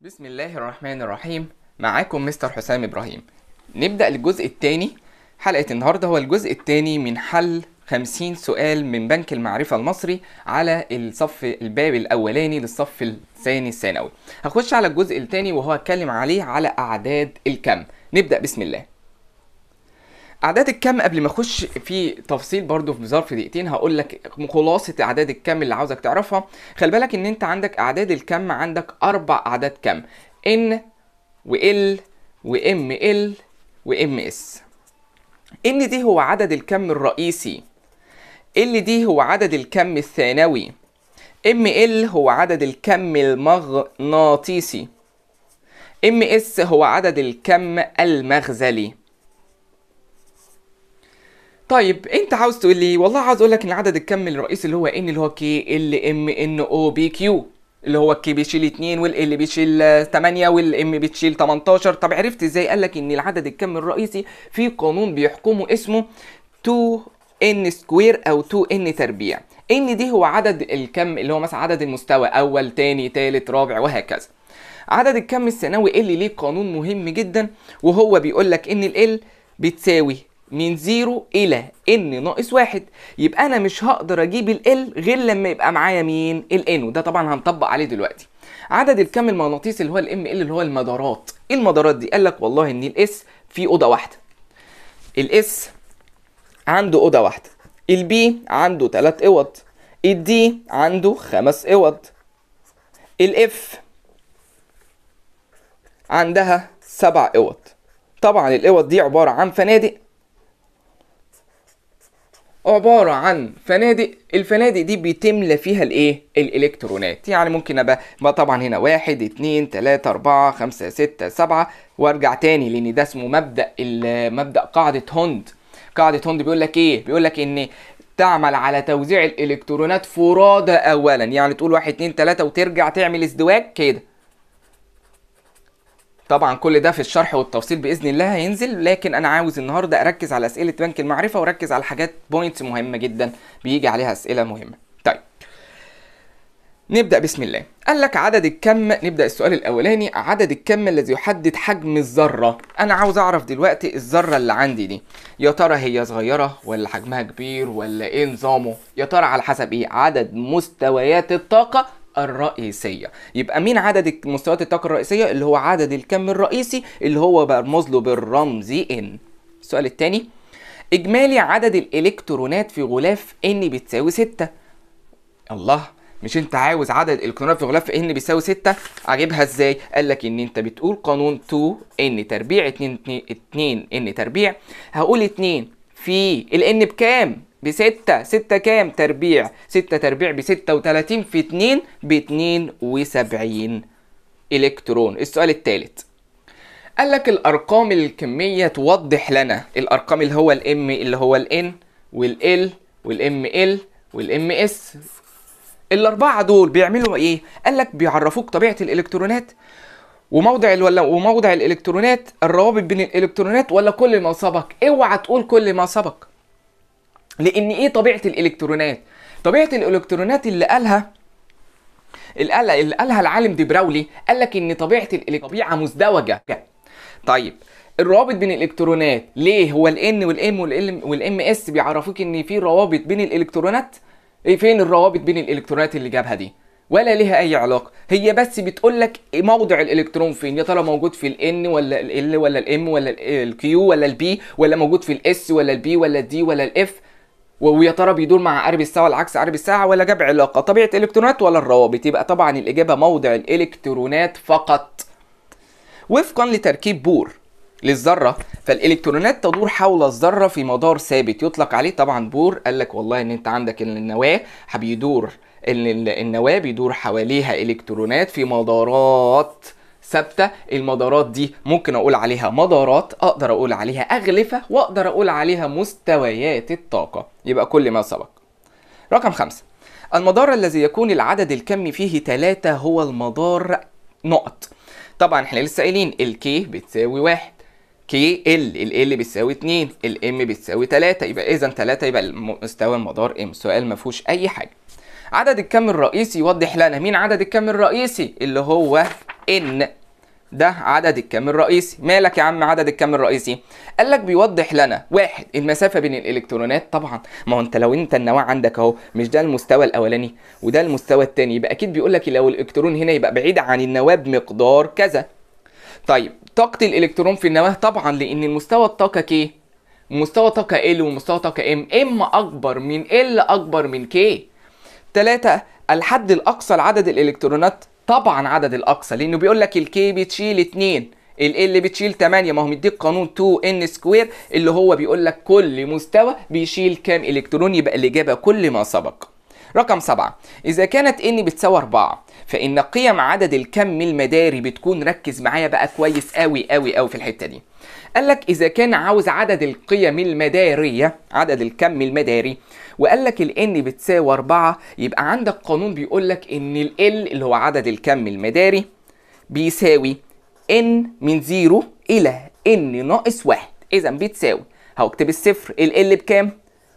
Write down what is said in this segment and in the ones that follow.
بسم الله الرحمن الرحيم معاكم مستر حسام ابراهيم نبدا الجزء الثاني حلقه النهارده هو الجزء الثاني من حل 50 سؤال من بنك المعرفة المصري على الصف الباب الأولاني للصف الثاني الثانوي هخش على الجزء الثاني وهو اتكلم عليه على أعداد الكم نبدأ بسم الله أعداد الكم قبل ما أخش في تفصيل برضو في ظرف دقيقتين هقول لك خلاصة أعداد الكم اللي عاوزك تعرفها خلي بالك إن أنت عندك أعداد الكم عندك أربع أعداد كم إن وإل وإم إل وإم إس إن دي هو عدد الكم الرئيسي ال دي هو عدد الكم الثانوي ام ال هو عدد الكم المغناطيسي ام اس هو عدد الكم المغزلي طيب انت عاوز تقول لي والله عاوز اقول لك ان عدد الكم الرئيسي اللي هو ان اللي هو كي ال ام ان او بي كيو اللي هو الكي بيشيل 2 والال بيشيل 8 والام بتشيل 18 طب عرفت ازاي قال لك ان العدد الكم الرئيسي في قانون بيحكمه اسمه 2 ان سكوير او 2 ان تربيع ان دي هو عدد الكم اللي هو مثلا عدد المستوى اول ثاني ثالث رابع وهكذا عدد الكم الثانوي ال ليه قانون مهم جدا وهو بيقول لك ان ال بتساوي من زيرو الى ان ناقص واحد يبقى انا مش هقدر اجيب ال غير لما يبقى معايا مين ال وده طبعا هنطبق عليه دلوقتي عدد الكم المغناطيسي اللي هو الام ال اللي هو المدارات ايه المدارات دي قال لك والله ان الاس في اوضه واحده الاس عنده اوضه واحده البي عنده ثلاث اوض الدي عنده خمس اوض الاف عندها سبع اوض طبعا الاوض دي عباره عن فنادق عبارة عن فنادق الفنادق دي بيتملى فيها الايه الالكترونات يعني ممكن ابقى طبعا هنا واحد اتنين تلاتة اربعة خمسة ستة سبعة وارجع تاني لان ده اسمه مبدأ مبدأ قاعدة هوند قاعدة هوند بيقول لك ايه بيقول لك ان تعمل على توزيع الالكترونات فرادى اولا يعني تقول واحد اتنين تلاتة وترجع تعمل ازدواج كده طبعا كل ده في الشرح والتوصيل باذن الله هينزل لكن انا عاوز النهارده اركز على اسئله بنك المعرفه واركز على حاجات بوينتس مهمه جدا بيجي عليها اسئله مهمه طيب نبدا بسم الله قال لك عدد الكم نبدا السؤال الاولاني عدد الكم الذي يحدد حجم الذره انا عاوز اعرف دلوقتي الذره اللي عندي دي يا ترى هي صغيره ولا حجمها كبير ولا ايه نظامه يا ترى على حسب ايه عدد مستويات الطاقه الرئيسيه يبقى مين عدد مستويات الطاقه الرئيسيه اللي هو عدد الكم الرئيسي اللي هو برمز له بالرمز N السؤال الثاني اجمالي عدد الالكترونات في غلاف N بتساوي 6 الله مش انت عاوز عدد الالكترونات في غلاف ان بيساوي 6 اجيبها ازاي قال لك ان انت بتقول قانون 2 ان تربيع 2 2 ان تربيع هقول 2 في الان بكام بستة ستة كام تربيع ستة تربيع بستة وتلاتين في اتنين باتنين وسبعين إلكترون السؤال الثالث قال لك الأرقام الكمية توضح لنا الأرقام اللي هو الام اللي هو الان والال والام ال والام اس الأربعة دول بيعملوا إيه؟ قال لك بيعرفوك طبيعة الإلكترونات وموضع ولا وموضع الإلكترونات الروابط بين الإلكترونات ولا كل ما سبق؟ اوعى تقول كل ما سبق لان ايه طبيعه الالكترونات طبيعه الالكترونات اللي قالها اللي قالها العالم دي براولي قال لك ان طبيعه طبيعه مزدوجه طيب الروابط بين الالكترونات ليه هو الان والام والام اس بيعرفوك ان في روابط بين الالكترونات ايه فين الروابط بين الالكترونات اللي جابها دي ولا ليها اي علاقه هي بس بتقول لك موضع الالكترون فين يا ترى موجود في الان ولا ال ولا الام ولا الكيو ولا البي ولا موجود في الاس ولا البي ولا الدي ولا الاف ويا ترى بيدور مع قارب الساعه ولا عكس قارب الساعه ولا جاب علاقه طبيعه الالكترونات ولا الروابط يبقى طبعا الاجابه موضع الالكترونات فقط وفقا لتركيب بور للذره فالالكترونات تدور حول الذره في مدار ثابت يطلق عليه طبعا بور قال لك والله ان انت عندك النواه بيدور النواه بيدور حواليها الكترونات في مدارات ثابته المدارات دي ممكن اقول عليها مدارات اقدر اقول عليها اغلفه واقدر اقول عليها مستويات الطاقه يبقى كل ما سبق رقم خمسة المدار الذي يكون العدد الكمي فيه ثلاثة هو المدار نقط طبعا احنا لسه قايلين الكي بتساوي واحد كي ال ال بتساوي 2 الام بتساوي 3 يبقى اذا 3 يبقى مستوى المدار ام سؤال ما فيهوش اي حاجه عدد الكم الرئيسي يوضح لنا مين عدد الكم الرئيسي اللي هو ان ده عدد الكم الرئيسي مالك يا عم عدد الكم الرئيسي قال لك بيوضح لنا واحد المسافه بين الالكترونات طبعا ما هو انت لو انت النواه عندك اهو مش ده المستوى الاولاني وده المستوى الثاني يبقى اكيد بيقول لك لو الالكترون هنا يبقى بعيد عن النواه بمقدار كذا طيب طاقه الالكترون في النواه طبعا لان المستوى الطاقه كي مستوى طاقه ال ومستوى طاقه ام ام اكبر من ال اكبر من كي 3 الحد الاقصى لعدد الالكترونات طبعا عدد الاقصى لانه بيقول لك الكي بتشيل 2 ال اللي بتشيل 8 ما هو مديك قانون 2 ان سكوير اللي هو بيقول لك كل مستوى بيشيل كام الكترون يبقى الاجابه كل ما سبق رقم 7 اذا كانت ان بتساوي 4 فان قيم عدد الكم المداري بتكون ركز معايا بقى كويس قوي قوي قوي في الحته دي قال لك اذا كان عاوز عدد القيم المداريه عدد الكم المداري وقال لك ال n بتساوي 4 يبقى عندك قانون بيقول لك ان ال اللي هو عدد الكم المداري بيساوي n من 0 الى n ناقص 1 اذا بتساوي هكتب الصفر ال ال بكام؟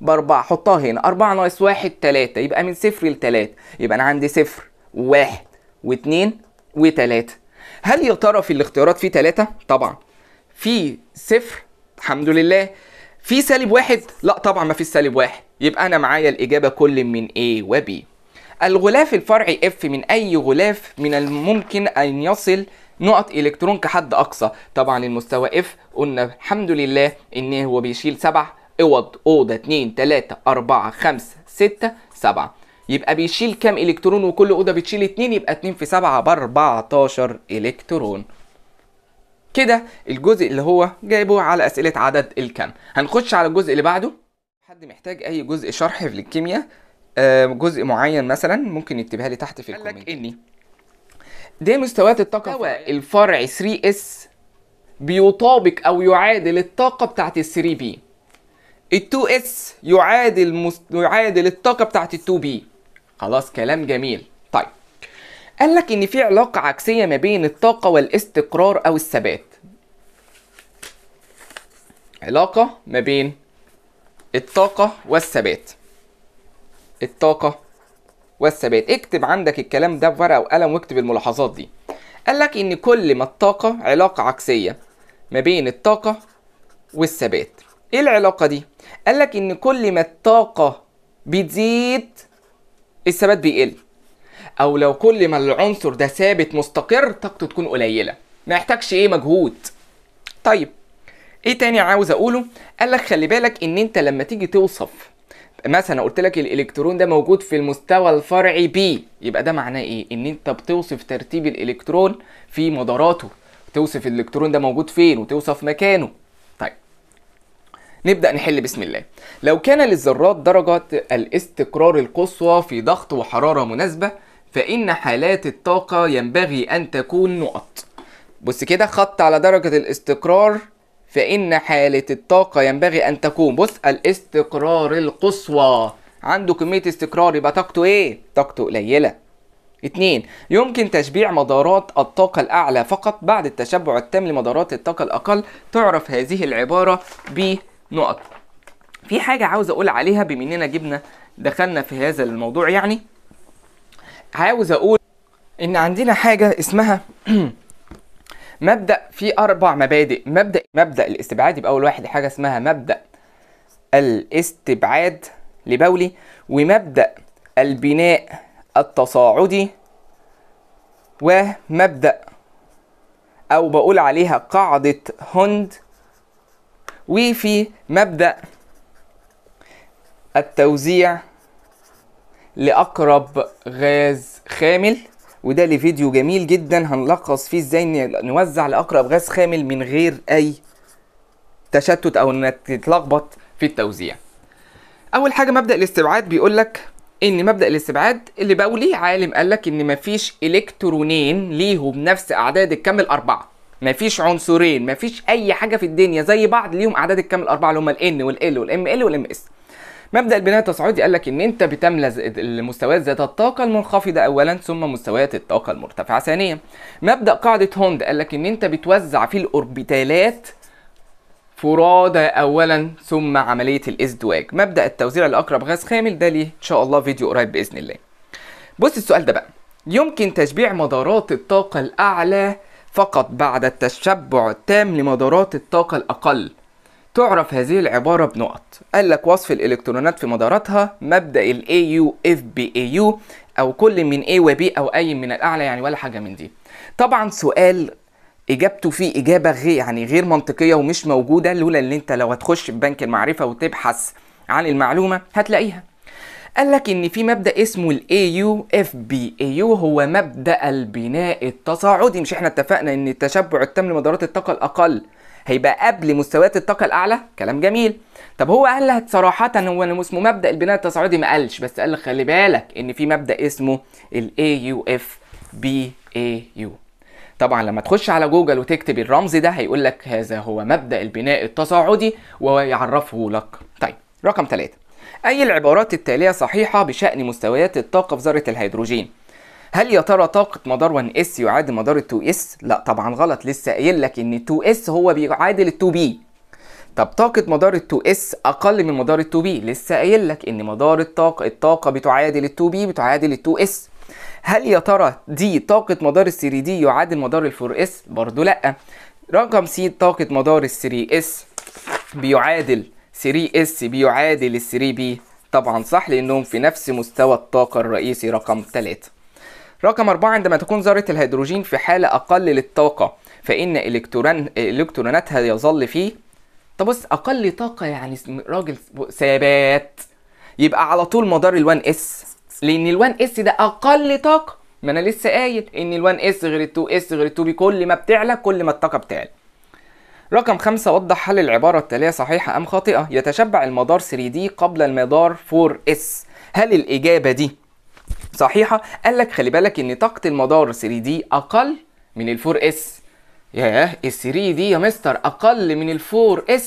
بأربعة حطها هنا أربعة ناقص واحد تلاتة يبقى من صفر لتلاتة يبقى أنا عندي صفر واحد واثنين وثلاثة هل يا ترى في الاختيارات في ثلاثة؟ طبعا في صفر الحمد لله في سالب واحد؟ لا طبعا ما في سالب واحد يبقى أنا معايا الإجابة كل من A و B الغلاف الفرعي F من أي غلاف من الممكن أن يصل نقط إلكترون كحد أقصى طبعا المستوى F قلنا الحمد لله إن هو بيشيل سبع اوض اوضه 2 3 4 5 6 7 يبقى بيشيل كام الكترون وكل اوضه بتشيل 2 يبقى 2 في 7 ب 14 الكترون كده الجزء اللي هو جايبه على اسئله عدد الكم هنخش على الجزء اللي بعده حد محتاج اي جزء شرح في الكيمياء آه جزء معين مثلا ممكن يكتبها لي تحت في الكومنت اني ده مستويات الطاقه هو إيه؟ الفرع 3 اس بيطابق او يعادل الطاقه بتاعت ال 3 بي ال 2 اس يعادل مست... يعادل الطاقه بتاعت ال 2 بي خلاص كلام جميل طيب قال لك ان في علاقه عكسيه ما بين الطاقه والاستقرار او الثبات علاقه ما بين الطاقه والثبات الطاقه والثبات اكتب عندك الكلام ده في ورقه وقلم واكتب الملاحظات دي قال لك ان كل ما الطاقه علاقه عكسيه ما بين الطاقه والثبات ايه العلاقه دي قال لك ان كل ما الطاقه بتزيد الثبات بيقل او لو كل ما العنصر ده ثابت مستقر طاقته تكون قليله ما يحتاجش ايه مجهود طيب ايه تاني عاوز اقوله قال لك خلي بالك ان انت لما تيجي توصف مثلا قلت لك الالكترون ده موجود في المستوى الفرعي بي يبقى ده معناه ايه ان انت بتوصف ترتيب الالكترون في مداراته توصف الالكترون ده موجود فين وتوصف مكانه نبدأ نحل بسم الله لو كان للذرات درجة الاستقرار القصوى في ضغط وحرارة مناسبة فإن حالات الطاقة ينبغي أن تكون نقط بص كده خط على درجة الاستقرار فإن حالة الطاقة ينبغي أن تكون بص الاستقرار القصوى عنده كمية استقرار يبقى طاقته إيه؟ طاقته قليلة اتنين يمكن تشبيع مدارات الطاقة الأعلى فقط بعد التشبع التام لمدارات الطاقة الأقل تعرف هذه العبارة ب نقط في حاجة عاوز أقول عليها بما إننا جبنا دخلنا في هذا الموضوع يعني عاوز أقول إن عندنا حاجة اسمها مبدأ في أربع مبادئ مبدأ مبدأ الاستبعاد يبقى أول واحد حاجة اسمها مبدأ الاستبعاد لبولي ومبدأ البناء التصاعدي ومبدأ أو بقول عليها قاعدة هوند وفي مبدأ التوزيع لأقرب غاز خامل وده لفيديو جميل جدا هنلخص فيه ازاي نوزع لأقرب غاز خامل من غير أي تشتت أو إنك تتلخبط في التوزيع. أول حاجة مبدأ الاستبعاد بيقول لك ان مبدا الاستبعاد اللي بولي عالم قال لك ان مفيش الكترونين ليهم نفس اعداد الكم الاربعه مفيش عنصرين مفيش اي حاجه في الدنيا زي بعض ليهم اعداد الكم الاربعه اللي هم الان والال والام ال والام اس مبدا البناء التصاعدي قال لك ان انت بتملى المستويات ذات الطاقه المنخفضه اولا ثم مستويات الطاقه المرتفعه ثانيا مبدا قاعده هوند قال لك ان انت بتوزع في الاوربيتالات فرادى اولا ثم عمليه الازدواج مبدا التوزيع الاقرب غاز خامل ده ليه ان شاء الله فيديو قريب باذن الله بص السؤال ده بقى يمكن تشبيع مدارات الطاقه الاعلى فقط بعد التشبع التام لمدارات الطاقة الأقل تعرف هذه العبارة بنقط قال لك وصف الإلكترونات في مداراتها مبدأ الـ AU FBAU أو كل من A و B أو أي من الأعلى يعني ولا حاجة من دي طبعا سؤال اجابته فيه اجابه غير يعني غير منطقيه ومش موجوده لولا ان انت لو هتخش بنك المعرفه وتبحث عن المعلومه هتلاقيها قال لك ان في مبدا اسمه الاي يو اف بي اي يو هو مبدا البناء التصاعدي مش احنا اتفقنا ان التشبع التام لمدارات الطاقه الاقل هيبقى قبل مستويات الطاقه الاعلى كلام جميل طب هو قال لك صراحه هو اسمه مبدا البناء التصاعدي ما قالش بس قال خلي بالك ان في مبدا اسمه الاي يو اف بي اي يو طبعا لما تخش على جوجل وتكتب الرمز ده هيقول لك هذا هو مبدا البناء التصاعدي ويعرفه لك طيب رقم ثلاثة أي العبارات التالية صحيحة بشأن مستويات الطاقة في ذرة الهيدروجين هل يا ترى طاقة مدار 1S يعادل مدار 2S؟ لا طبعا غلط لسه قايل لك إن 2S هو بيعادل 2B طب طاقة مدار 2S أقل من مدار 2B لسه قايل لك إن مدار الطاقة الطاقة بتعادل 2B بتعادل 2S هل يا ترى دي طاقة مدار 3D يعادل مدار 4S؟ برضه لأ رقم سي طاقة مدار 3S بيعادل 3 اس بيعادل ال 3 بي طبعا صح لانهم في نفس مستوى الطاقة الرئيسي رقم 3 رقم 4 عندما تكون ذرة الهيدروجين في حالة أقل للطاقة فإن إلكترون إلكتروناتها يظل فيه طب بص أقل طاقة يعني راجل ثابت يبقى على طول مدار ال1 اس لأن ال1 اس ده أقل طاقة ما أنا لسه قايل إن ال1 اس غير ال2 اس غير ال2 بي كل ما بتعلى كل ما الطاقة بتعلى رقم خمسة وضح هل العبارة التالية صحيحة أم خاطئة يتشبع المدار 3D قبل المدار 4S هل الإجابة دي صحيحة؟ قال لك خلي بالك إن طاقة المدار 3D أقل من ال 4S ياه ال 3D يا مستر أقل من ال 4S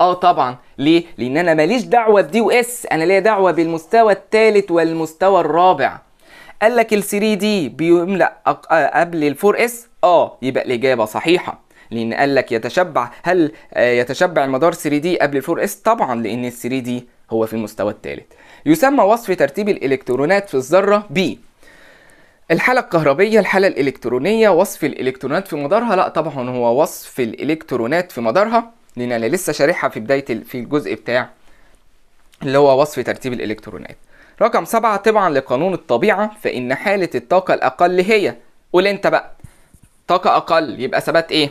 اه طبعا ليه لان انا ماليش دعوه بدي واس انا ليا دعوه بالمستوى الثالث والمستوى الرابع قال لك ال 3 دي بيملا آه، قبل ال 4 اس اه يبقى الاجابه صحيحه لان قال لك يتشبع هل آه، يتشبع المدار 3 دي قبل 4 اس طبعا لان ال 3 دي هو في المستوى الثالث يسمى وصف ترتيب الالكترونات في الذره ب الحالة الكهربية الحالة الإلكترونية وصف الإلكترونات في مدارها لا طبعا هو وصف الإلكترونات في مدارها لأن أنا لسه شارحها في بداية في الجزء بتاع اللي هو وصف ترتيب الإلكترونات رقم سبعة طبعا لقانون الطبيعة فإن حالة الطاقة الأقل هي قول أنت بقى طاقة أقل يبقى ثبات إيه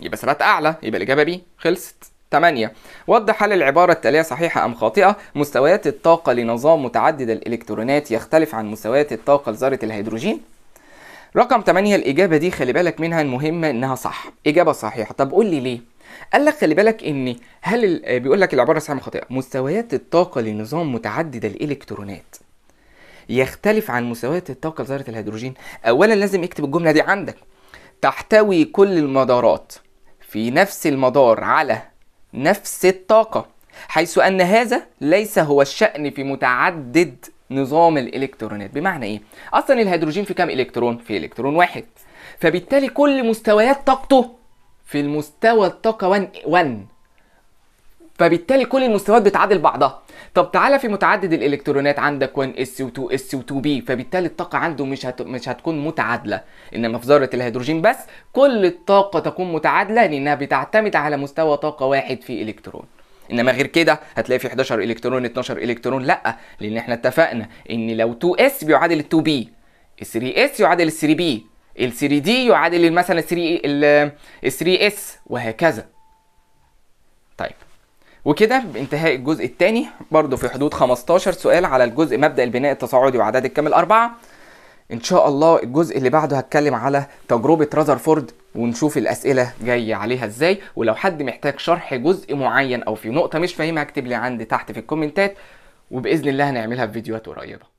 يبقى ثبات أعلى يبقى الإجابة بي خلصت 8 وضح هل العبارة التالية صحيحة أم خاطئة؟ مستويات الطاقة لنظام متعدد الإلكترونات يختلف عن مستويات الطاقة لذرة الهيدروجين؟ رقم 8 الإجابة دي خلي بالك منها المهمة إنها صح، إجابة صحيحة، طب قول لي ليه؟ قال لك خلي بالك إن هل آه، بيقول لك العبارة صحيحة أم خاطئة؟ مستويات الطاقة لنظام متعدد الإلكترونات يختلف عن مستويات الطاقة لذرة الهيدروجين، أولاً لازم اكتب الجملة دي عندك تحتوي كل المدارات في نفس المدار على نفس الطاقة حيث أن هذا ليس هو الشأن في متعدد نظام الإلكترونات بمعنى إيه؟ أصلا الهيدروجين في كام إلكترون؟ في إلكترون واحد فبالتالي كل مستويات طاقته في المستوى الطاقة 1 فبالتالي كل المستويات بتعادل بعضها طب تعالى في متعدد الالكترونات عندك 1 s و2 s و2b فبالتالي الطاقه عنده مش هت... مش هتكون متعادله انما في ذره الهيدروجين بس كل الطاقه تكون متعادله لانها بتعتمد على مستوى طاقه واحد في الكترون انما غير كده هتلاقي في 11 الكترون 12 الكترون لا لان احنا اتفقنا ان لو 2s بيعادل 2b 3s يعادل 3b ال 3d يعادل مثلا 3 ال 3s وهكذا طيب وكده بانتهاء الجزء الثاني برضه في حدود 15 سؤال على الجزء مبدا البناء التصاعدي وعداد الكامل اربعه ان شاء الله الجزء اللي بعده هتكلم على تجربه رازرفورد ونشوف الاسئله جايه عليها ازاي ولو حد محتاج شرح جزء معين او في نقطه مش فاهمها اكتب لي عندي تحت في الكومنتات وباذن الله هنعملها في فيديوهات قريبه